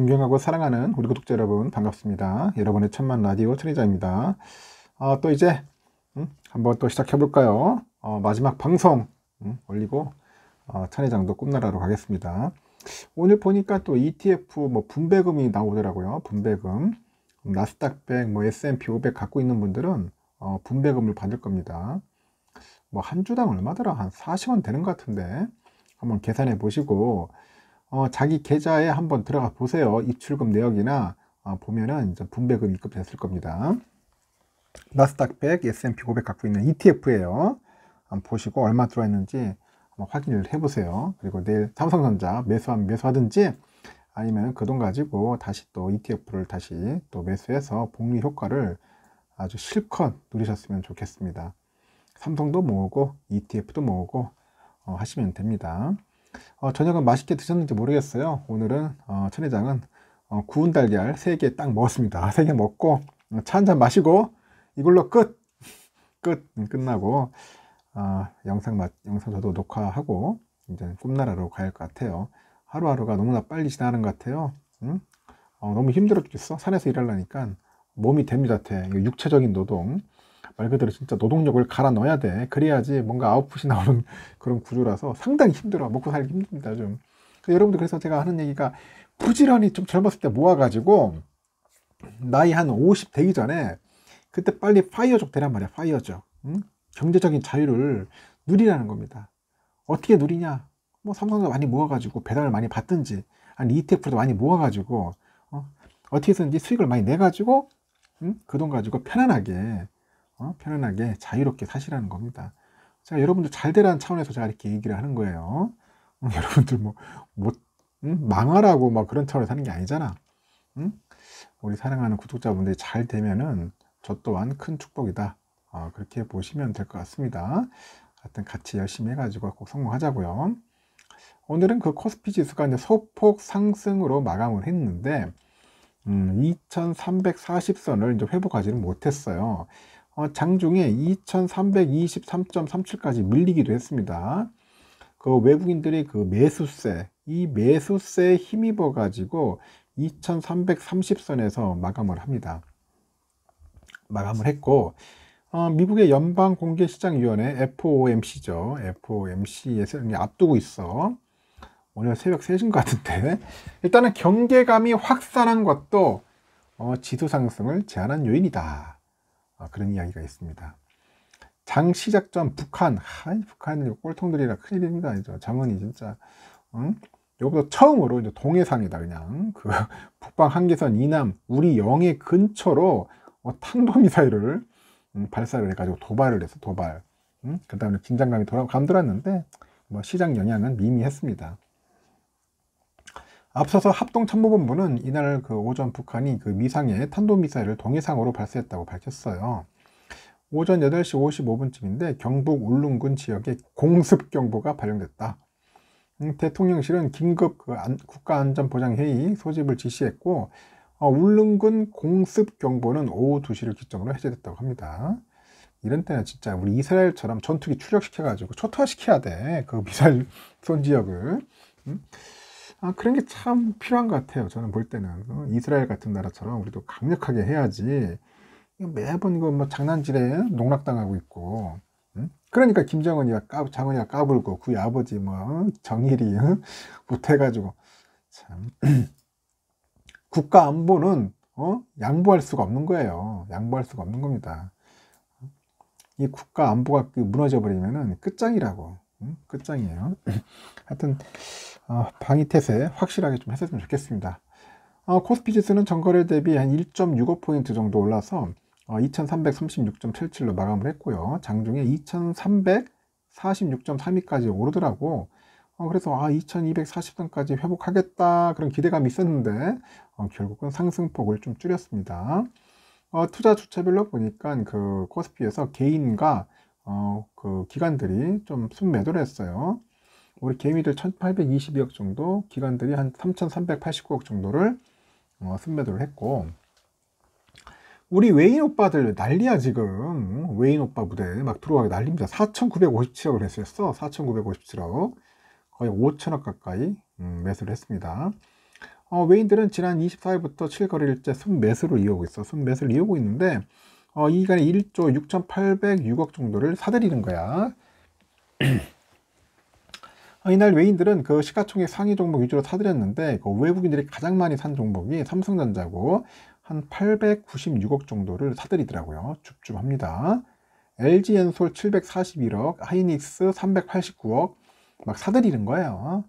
존경하고 사랑하는 우리 구독자 여러분 반갑습니다. 여러분의 천만 라디오 트리자입니다. 어, 아, 또 이제 음, 한번 또 시작해볼까요? 어, 마지막 방송 음, 올리고 어, 천회장도 꿈나라로 가겠습니다. 오늘 보니까 또 ETF 뭐 분배금이 나오더라고요. 분배금 나스닥백 뭐 S&P 500 갖고 있는 분들은 어, 분배금을 받을 겁니다. 뭐 한 주당 얼마더라? 한 40원 되는 것 같은데 한번 계산해 보시고 어, 자기 계좌에 한번 들어가 보세요. 입출금 내역이나 어, 보면은 이제 분배금 입금 됐을 겁니다. 나스닥 100, S&P 500 갖고 있는 ETF예요. 한번 보시고 얼마 들어있는지 한번 확인을 해보세요. 그리고 내일 삼성전자 매수하면 매수하든지 아니면 그 돈 가지고 다시 또 ETF를 다시 또 매수해서 복리 효과를 아주 실컷 누리셨으면 좋겠습니다. 삼성도 모으고 ETF도 모으고 어, 하시면 됩니다. 어, 저녁은 맛있게 드셨는지 모르겠어요. 오늘은 어, 천회장은 어, 구운 달걀 3개 딱 먹었습니다. 3개 먹고 어, 차한잔 마시고 이걸로 끝! 끝! 음, 끝나고 어, 영상, 마, 영상 저도 녹화하고 이제 꿈나라로 갈 것 같아요. 하루하루가 너무나 빨리 지나는 것 같아요. 응? 음? 어, 너무 힘들어 죽겠어. 산에서 일하려니까 몸이 됩니다. 육체적인 노동. 말 그대로 진짜 노동력을 갈아 넣어야 돼. 그래야지 뭔가 아웃풋이 나오는 그런 구조라서 상당히 힘들어. 먹고 살기 힘듭니다, 좀. 여러분들 그래서 제가 하는 얘기가 부지런히 좀 젊었을 때 모아가지고 나이 한 50 되기 전에 그때 빨리 파이어족 되란 말이야, 파이어족. 응? 경제적인 자유를 누리라는 겁니다. 어떻게 누리냐? 뭐 삼성도 많이 모아가지고 배달을 많이 받든지, 아니 이테프도 e 많이 모아가지고 어? 어 떻게 해서든지 수익을 많이 내가지고 응? 그 돈 가지고 편안하게 어? 편안하게 자유롭게 사시라는 겁니다. 자, 여러분들 잘 되라는 차원에서 제가 이렇게 얘기를 하는 거예요. 응, 음, 여러분들 뭐, 못, 응? 음, 망하라고 막 그런 차원에서 하는 게 아니잖아. 응? 음? 우리 사랑하는 구독자분들이 잘 되면은 저 또한 큰 축복이다. 어, 그렇게 보시면 될 것 같습니다. 하여튼 같이 열심히 해가지고 꼭 성공하자고요. 오늘은 그 코스피 지수가 이제 소폭 상승으로 마감을 했는데, 음, 2340선을 이제 회복하지는 못했어요. 어, 장중에 2323.37까지 밀리기도 했습니다. 그 외국인들이 그 매수세, 이 매수세에 힘입어 가지고 2330선에서 마감을 합니다. 마감을 했고 어, 미국의 연방공개시장위원회 FOMC죠. FOMC에서 앞두고 있어. 오늘 새벽 3시인 것 같은데 일단은 경계감이 확산한 것도 어, 지수상승을 제한한 요인이다. 아, 그런 이야기가 있습니다. 장 시작 전 북한, 하이 북한은 꼴통들이라 큰일입니다. 장원이 진짜 응? 여기서 처음으로 이제 동해상이다 그냥 그 북방 한계선 이남 우리 영해 근처로 어, 탄도미사일을 음, 발사를 해가지고 도발을 해서 도발. 음? 그 다음에 긴장감이 돌아, 감돌았는데, 뭐 시장 영향은 미미했습니다. 앞서서 합동참모본부는 이날 그 오전 북한이 그 미상의 탄도미사일을 동해상으로 발사했다고 밝혔어요. 오전 8시 55분쯤인데 경북 울릉군 지역에 공습경보가 발령됐다. 음, 대통령실은 긴급 그 안, 국가안전보장회의 소집을 지시했고 어, 울릉군 공습경보는 오후 2시를 기점으로 해제됐다고 합니다. 이런 때는 진짜 우리 이스라엘처럼 전투기 출력시켜가지고 초토화시켜야 돼. 그 미사일 손 지역을. 음? 아, 그런 게 참 필요한 것 같아요. 저는 볼 때는 어, 이스라엘 같은 나라처럼 우리도 강력하게 해야지 매번 이거 뭐 장난질에 농락당하고 있고 그러니까 김정은이가 까 장은이가 까불고 그 아버지 뭐 어? 정일이 못해가지고 참 국가 안보는 어? 양보할 수가 없는 거예요. 양보할 수가 없는 겁니다. 이 국가 안보가 그 무너져 버리면은 끝장이라고 응? 끝장이에요. 하여튼. 어, 방위 태세 확실하게 좀 했었으면 좋겠습니다. 어, 코스피 지수는 전거래 대비 한 1.65포인트 정도 올라서 2336.77로 어, 마감을 했고요. 장중에 2346.32까지 오르더라고. 그래서 아 2240선까지 회복하겠다 그런 기대감이 있었는데 결국은 상승폭을 좀 줄였습니다. 투자 주체별로 보니까 그 코스피에서 개인과 그 기관들이 좀 순매도를 했어요. 우리 개미들 1822억 정도, 기관들이 한 3389억 정도를 어, 순매도를 했고 우리 외인 오빠들 난리야 지금 외인 오빠 부대 막 들어가게 난립니다 4957억을 매수했어 4957억 거의 5천억 가까이 음, 매수를 했습니다 어, 외인들은 지난 24일부터 7거래일째 순매수를 이어오고 있어 순매수를 이어오고 있는데 어, 이 기간에 1조 6806억 정도를 사들이는 거야 아, 이날 외인들은 그 시가총액 상위 종목 위주로 사들였는데 그 외국인들이 가장 많이 산 종목이 삼성전자고 한 896억 정도를 사들이더라고요. 줍줍합니다. LG엔솔 741억, 하이닉스 389억 막 사들이는 거예요.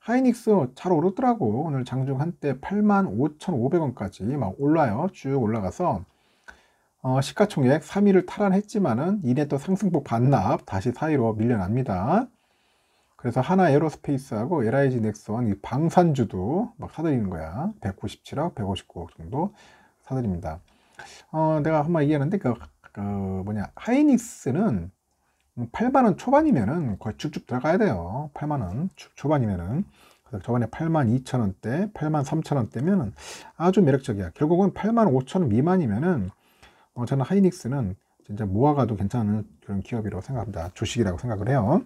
하이닉스 잘 오르더라고. 오늘 장중 한때 85,500원까지 막 올라요. 쭉 올라가서 어, 시가총액 3위를 탈환했지만은 이내 또 상승폭 반납 다시 4위로 밀려납니다. 그래서 하나 에로스페이스하고 LIG 넥스원 이 방산주도 막 사드리는 거야. 197억, 159억 정도 사드립니다. 어, 내가 한 번 얘기하는데 그, 그 뭐냐 하이닉스는 8만원 음, 초반이면은 거의 쭉쭉 들어가야 돼요. 8만원 초반이면은. 저번에 8만 2천원대, 8만 3천원대면은 아주 매력적이야. 결국은 8만 5천원 미만이면은 어, 저는 하이닉스는 진짜 모아가도 괜찮은 그런 기업이라고 생각합니다. 주식이라고 생각을 해요.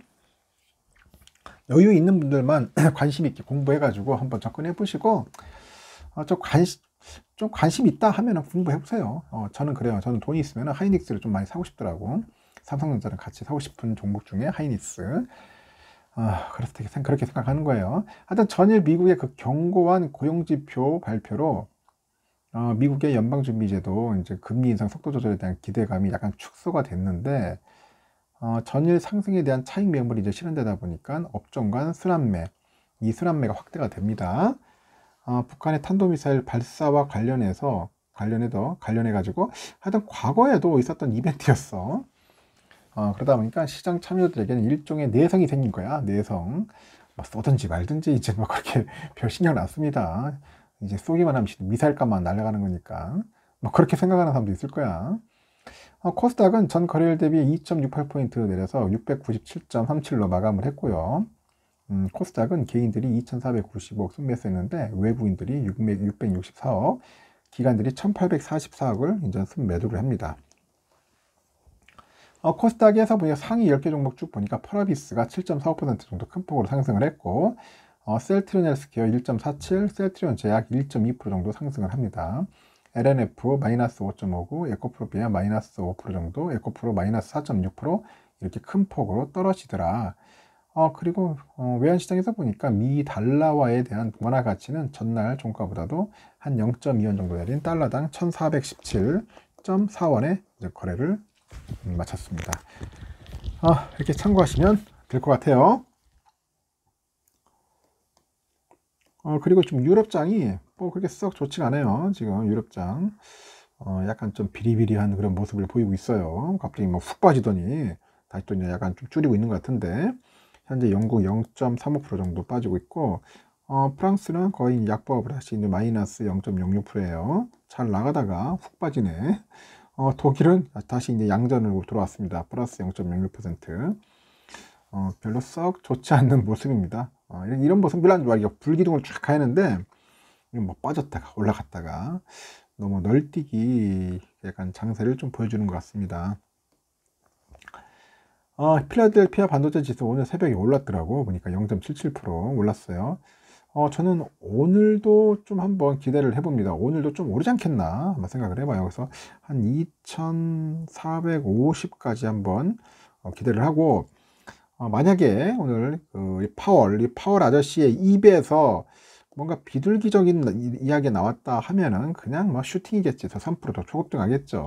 여유 있는 분들만 관심 있게 공부해가지고 한번 접근해 보시고 어, 좀 관심 좀 관심 있다 하면 공부해 보세요. 어, 저는 그래요. 저는 돈이 있으면 하이닉스를 좀 많이 사고 싶더라고. 삼성전자랑 같이 사고 싶은 종목 중에 하이닉스. 아, 그래서 되게 그렇게 생각하는 거예요. 하여튼 전일 미국의 그 견고한 고용지표 발표로 어, 미국의 연방준비제도 이제 금리 인상 속도 조절에 대한 기대감이 약간 축소가 됐는데 어, 전일 상승에 대한 차익 매물이 이제 실현되다 보니까 업종 간 순환매, 이 순환매가 확대가 됩니다. 어, 북한의 탄도미사일 발사와 관련해서 관련해서 관련해 가지고 하여튼 과거에도 있었던 이벤트였어. 어, 그러다 보니까 시장 참여들에게는 자 일종의 내성이 생긴 거야. 내성. 뭐 쏘든지 말든지 이제 뭐 그렇게 별 신경 안습니다 이제 쏘기만 하면 미사일값만 날아가는 거니까. 뭐 그렇게 생각하는 사람도 있을 거야. 어, 코스닥은 전 거래일 대비 2.68포인트 내려서 697.37로 마감을 했고요. 음, 코스닥은 개인들이 2,495억 순매수했는데 외부인들이 600, 664억, 기관들이 1,844억을 인제 순매도를 합니다. 어, 코스닥에서 보니까 상위 10개 종목 쭉 보니까 펄어비스가 7.45% 정도 큰 폭으로 상승을 했고 어, 셀트리온 헬스케어 1.47, 셀트리온 제약 1.2% 정도 상승을 합니다. LNF 마이너스 5.5구, 에코프로 비하 마이너스 5% 정도, 에코프로 마이너스 4.6% 이렇게 큰 폭으로 떨어지더라. 어, 그리고 어, 외환시장에서 보니까 미 달러화에 대한 원화 가치는 전날 종가보다도 한 0.2원 정도 내린 달러당 1,417.4원에 거래를 음, 마쳤습니다. 어, 이렇게 참고하시면 될 것 같아요. 어, 그리고 좀 유럽장이 뭐 그렇게 썩 좋지가 않아요. 지금 유럽장. 어, 약간 좀 비리비리한 그런 모습을 보이고 있어요. 갑자기 뭐 훅 빠지더니 다시 또 이제 약간 좀 줄이고 있는 것 같은데 현재 영국 0.35% 정도 빠지고 있고 어, 프랑스는 거의 약보합을 할 수 있는 마이너스 0.06%예요. 잘 나가다가 훅 빠지네. 어, 독일은 다시 이제 양전으로 돌아왔습니다. 플러스 0.06%. 어, 별로 썩 좋지 않는 모습입니다. 어, 이런, 이런 모습 별로 안좋아 불기둥을 쫙 가야하는데 뭐 빠졌다가 올라갔다가 너무 널뛰기 약간 장세를 좀 보여주는 것 같습니다. 어, 필라델피아 반도체 지수 오늘 새벽에 올랐더라고 보니까 0.77% 올랐어요. 어, 저는 오늘도 좀 한번 기대를 해봅니다. 오늘도 좀 오르지 않겠나 한번 생각을 해봐요. 그래서 한 2,450까지 한번 어, 기대를 하고 어, 만약에 오늘 그 파월 이 파월 아저씨의 입에서 뭔가 비둘기적인 이야기 나왔다 하면은 그냥 뭐 슈팅이겠지. 저 3%더 초급등하겠죠.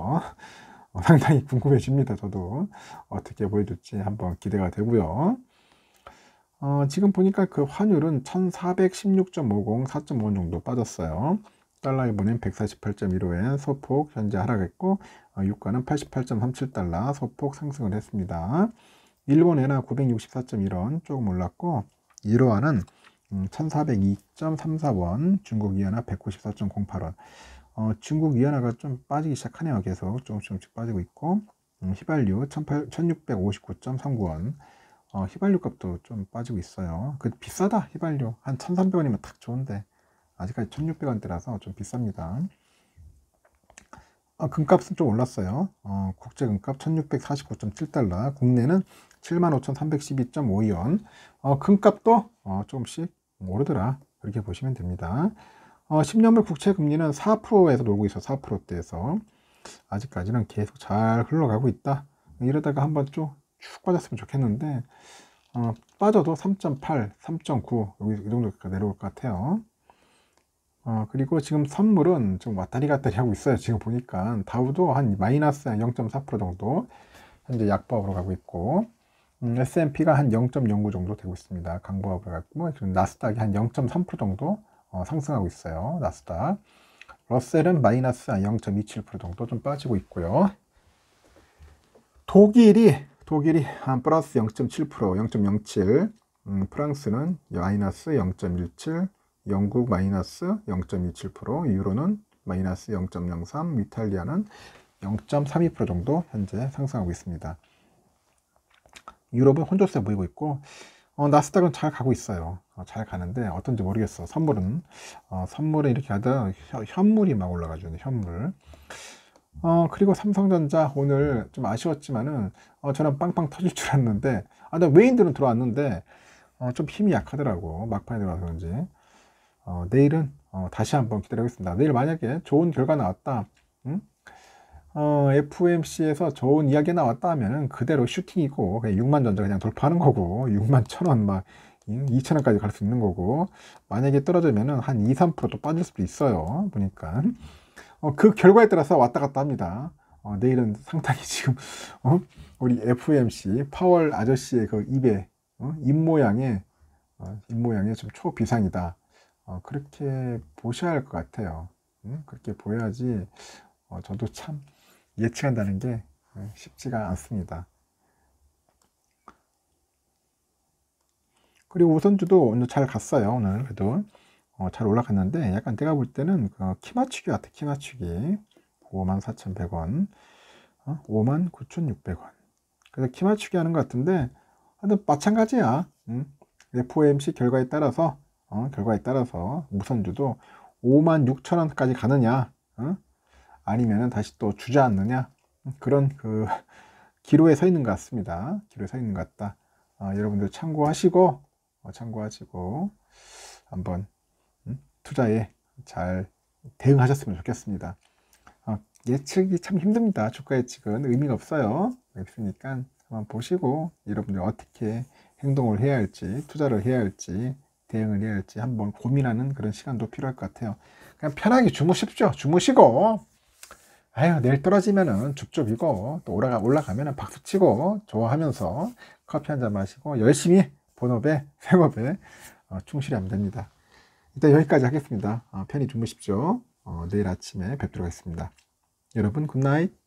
어, 상당히 궁금해집니다. 저도 어떻게 보여줄지 한번 기대가 되고요. 어, 지금 보니까 그 환율은 1416.50, 4.5원 정도 빠졌어요. 달러 에 보낸 148.15엔 소폭 현재 하락했고 어, 유가는 88.37달러 소폭 상승을 했습니다. 일본에나 964.1원 조금 올랐고 이로화는 1402.34원, 중국 위안화 194.08원. 어, 중국 위안화가 좀 빠지기 시작하네요. 계속 조금씩 조금씩 빠지고 있고, 음, 휘발유 1659.39원. 어, 휘발유 값도 좀 빠지고 있어요. 그 비싸다, 휘발유. 한 1300원이면 딱 좋은데, 아직까지 1600원대라서 좀 비쌉니다. 어, 금값은 좀 올랐어요. 어, 국제 금값 1649.7달러, 국내는 75,312.5원. 2 어, 금값도 어, 조금씩 모르더라 이렇게 보시면 됩니다. 어, 10년물 국채 금리는 4%에서 놀고 있어 4%대에서 아직까지는 계속 잘 흘러가고 있다. 이러다가 한 번 쭉 빠졌으면 좋겠는데 어, 빠져도 3.8, 3.9 이정도가 내려올 것 같아요. 어, 그리고 지금 선물은 좀 왔다리 갔다리 하고 있어요. 지금 보니까 다우도 한 마이너스 0.4% 정도 현재 약밥으로 가고 있고 음, S&P가 한 0.09 정도 되고 있습니다. 강보합을 갖고 지금 나스닥이 한 0.3% 정도 어, 상승하고 있어요. 나스닥. 러셀은 마이너스 0.27% 정도 좀 빠지고 있고요. 독일이 독일이 한 플러스 0.7% 0.07 음, 프랑스는 마이너스 0.17 영국 마이너스 0.27% 유로는 마이너스 0.03 이탈리아는 0.32% 정도 현재 상승하고 있습니다. 유럽은 혼조세 보이고 있고 어, 나스닥은 잘 가고 있어요. 어, 잘 가는데 어떤지 모르겠어. 선물은 어, 선물은 이렇게 하다 현물이 막 올라가죠. 현물. 어, 그리고 삼성전자 오늘 좀 아쉬웠지만은 어, 저는 빵빵 터질 줄 알았는데 아, 나 외인들은 들어왔는데 어, 좀 힘이 약하더라고 막판에 들어와서 그런지 어, 내일은 어, 다시 한번 기다리겠습니다. 내일 만약에 좋은 결과 나왔다 어, FOMC에서 좋은 이야기 나왔다 하면은 그대로 슈팅이고 그냥 6만 전자 그냥 돌파하는 거고 6만 천원막 2천 원까지 갈 수 있는 거고 만약에 떨어지면은 한 2, 3%또 빠질 수도 있어요 보니까 어, 그 결과에 따라서 왔다 갔다 합니다. 어, 내일은 상당히 지금 어? 우리 FOMC 파월 아저씨의 그 입에 어? 입 모양에 어, 입 모양에 좀 초비상이다. 어, 그렇게 보셔야 할 것 같아요. 응? 그렇게 보여야지 어, 저도 참 예측한다는 게 어, 쉽지가 않습니다. 그리고 우선주도 오늘 잘 갔어요. 오늘 그래도 어, 잘 올라갔는데 약간 내가 볼 때는 그키 맞추기 같아. 키 맞추기 54,100원, 어? 59,600원. 그래서 키 맞추기 하는 것 같은데 하여튼 마찬가지야. 응? FOMC 결과에 따라서 어? 결과에 따라서 무선주도 56,000원까지 가느냐 어? 아니면 다시 또 주저앉느냐 그런 그 기로에 서 있는 것 같습니다. 기로에 서 있는 것 같다. 아, 여러분들 참고하시고 어, 참고하시고 한번 음, 투자에 잘 대응하셨으면 좋겠습니다. 어, 예측이 참 힘듭니다. 주가 예측은 의미가 없어요. 없으니까 한번 보시고 여러분들 어떻게 행동을 해야 할지 투자를 해야 할지 대응을 해야 할지 한번 고민하는 그런 시간도 필요할 것 같아요. 그냥 편하게 주무십시오. 주무시고 아유 내일 떨어지면은 줍줍이고 또 올라가 올라가면은 박수치고 좋아하면서 커피 한 잔 마시고 열심히 본업에 생업에 어, 충실히 하면 됩니다. 일단 여기까지 하겠습니다. 어, 편히 주무십시오. 어, 내일 아침에 뵙도록 하겠습니다. 여러분 굿나잇.